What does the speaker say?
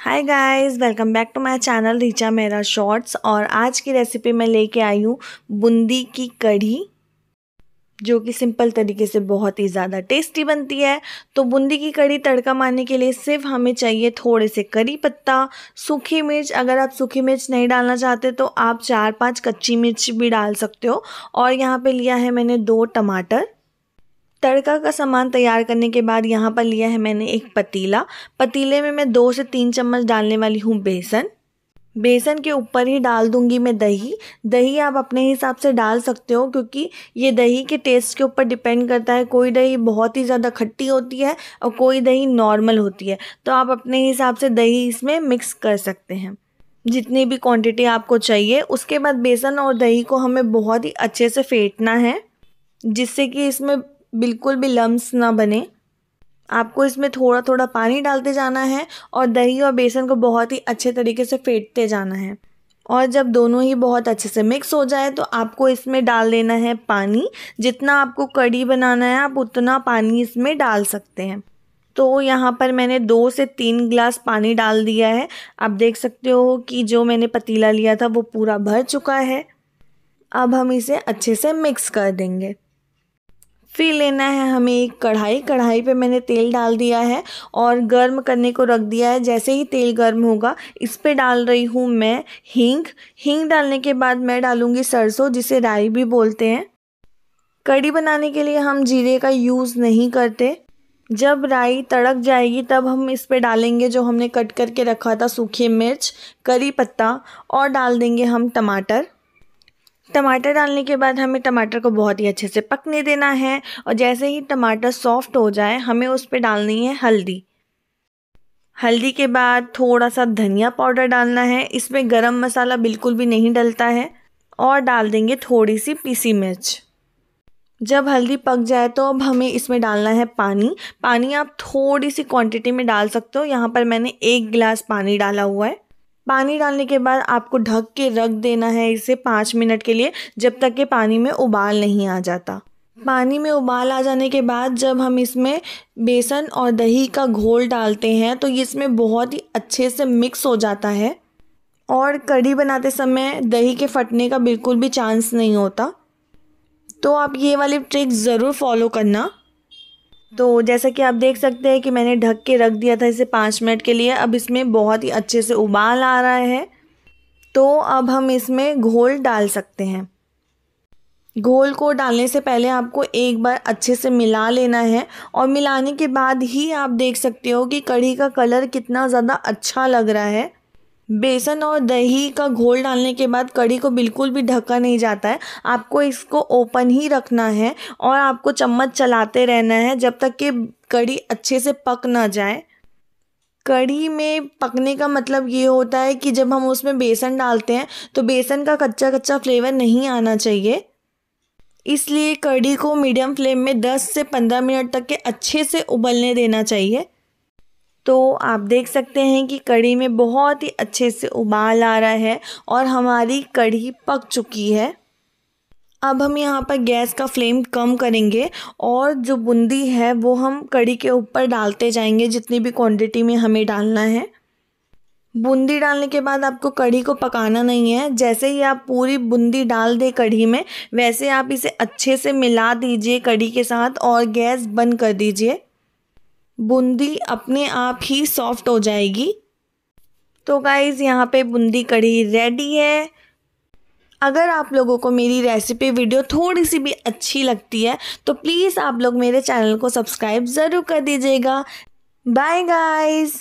hi guys welcome back to my channel Richa मेरा shorts और आज की रेसिपी मैं लेके आई हूँ बूंदी की कढ़ी जो कि सिंपल तरीके से बहुत ही ज़्यादा टेस्टी बनती है तो बूंदी की कढ़ी तड़का मारने के लिए सिर्फ हमें चाहिए थोड़े से करी पत्ता सूखी मिर्च अगर आप सूखी मिर्च नहीं डालना चाहते तो आप चार पाँच कच्ची मिर्च भी डाल सकते हो और यहाँ पर लिया है मैंने दो टमाटर तड़का का सामान तैयार करने के बाद यहाँ पर लिया है मैंने एक पतीला पतीले में मैं दो से तीन चम्मच डालने वाली हूँ बेसन बेसन के ऊपर ही डाल दूंगी मैं दही दही आप अपने हिसाब से डाल सकते हो क्योंकि ये दही के टेस्ट के ऊपर डिपेंड करता है कोई दही बहुत ही ज़्यादा खट्टी होती है और कोई दही नॉर्मल होती है तो आप अपने हिसाब से दही इसमें मिक्स कर सकते हैं जितनी भी क्वांटिटी आपको चाहिए उसके बाद बेसन और दही को हमें बहुत ही अच्छे से फेंटना है जिससे कि इसमें बिल्कुल भी लम्ब ना बने आपको इसमें थोड़ा थोड़ा पानी डालते जाना है और दही और बेसन को बहुत ही अच्छे तरीके से फेंटते जाना है और जब दोनों ही बहुत अच्छे से मिक्स हो जाए तो आपको इसमें डाल देना है पानी जितना आपको कड़ी बनाना है आप उतना पानी इसमें डाल सकते हैं तो यहाँ पर मैंने दो से तीन ग्लास पानी डाल दिया है आप देख सकते हो कि जो मैंने पतीला लिया था वो पूरा भर चुका है अब हम इसे अच्छे से मिक्स कर देंगे फिर लेना है हमें एक कढ़ाई कढ़ाई पे मैंने तेल डाल दिया है और गर्म करने को रख दिया है जैसे ही तेल गर्म होगा इस पर डाल रही हूँ मैं हींग हींग डालने के बाद मैं डालूँगी सरसों जिसे राई भी बोलते हैं कड़ी बनाने के लिए हम जीरे का यूज़ नहीं करते जब राई तड़क जाएगी तब हम इस पे डालेंगे जो हमने कट करके रखा था सूखे मिर्च करी पत्ता और डाल देंगे हम टमाटर टमाटर डालने के बाद हमें टमाटर को बहुत ही अच्छे से पकने देना है और जैसे ही टमाटर सॉफ्ट हो जाए हमें उस पर डालनी है हल्दी हल्दी के बाद थोड़ा सा धनिया पाउडर डालना है इसमें गरम मसाला बिल्कुल भी नहीं डलता है और डाल देंगे थोड़ी सी पीसी मिर्च जब हल्दी पक जाए तो अब हमें इसमें डालना है पानी पानी आप थोड़ी सी क्वांटिटी में डाल सकते हो यहाँ पर मैंने एक गिलास पानी डाला हुआ है पानी डालने के बाद आपको ढक के रख देना है इसे पाँच मिनट के लिए जब तक के पानी में उबाल नहीं आ जाता पानी में उबाल आ जाने के बाद जब हम इसमें बेसन और दही का घोल डालते हैं तो ये इसमें बहुत ही अच्छे से मिक्स हो जाता है और कढ़ी बनाते समय दही के फटने का बिल्कुल भी चांस नहीं होता तो आप ये वाली ट्रिक ज़रूर फॉलो करना तो जैसा कि आप देख सकते हैं कि मैंने ढक के रख दिया था इसे पाँच मिनट के लिए अब इसमें बहुत ही अच्छे से उबाल आ रहा है तो अब हम इसमें घोल डाल सकते हैं घोल को डालने से पहले आपको एक बार अच्छे से मिला लेना है और मिलाने के बाद ही आप देख सकते हो कि कढ़ी का कलर कितना ज़्यादा अच्छा लग रहा है बेसन और दही का घोल डालने के बाद कढ़ी को बिल्कुल भी ढका नहीं जाता है आपको इसको ओपन ही रखना है और आपको चम्मच चलाते रहना है जब तक कि कढ़ी अच्छे से पक ना जाए कढ़ी में पकने का मतलब ये होता है कि जब हम उसमें बेसन डालते हैं तो बेसन का कच्चा कच्चा फ्लेवर नहीं आना चाहिए इसलिए कढ़ी को मीडियम फ्लेम में 10 से 15 मिनट तक के अच्छे से उबलने देना चाहिए तो आप देख सकते हैं कि कढ़ी में बहुत ही अच्छे से उबाल आ रहा है और हमारी कढ़ी पक चुकी है अब हम यहाँ पर गैस का फ्लेम कम करेंगे और जो बूंदी है वो हम कढ़ी के ऊपर डालते जाएंगे जितनी भी क्वांटिटी में हमें डालना है बूंदी डालने के बाद आपको कढ़ी को पकाना नहीं है जैसे ही आप पूरी बूंदी डाल दें कढ़ी में वैसे आप इसे अच्छे से मिला दीजिए कढ़ी के साथ और गैस बंद कर दीजिए बूंदी अपने आप ही सॉफ्ट हो जाएगी तो गाइज़ यहाँ पे बूंदी कढ़ी रेडी है अगर आप लोगों को मेरी रेसिपी वीडियो थोड़ी सी भी अच्छी लगती है तो प्लीज़ आप लोग मेरे चैनल को सब्सक्राइब ज़रूर कर दीजिएगा बाय गाइज़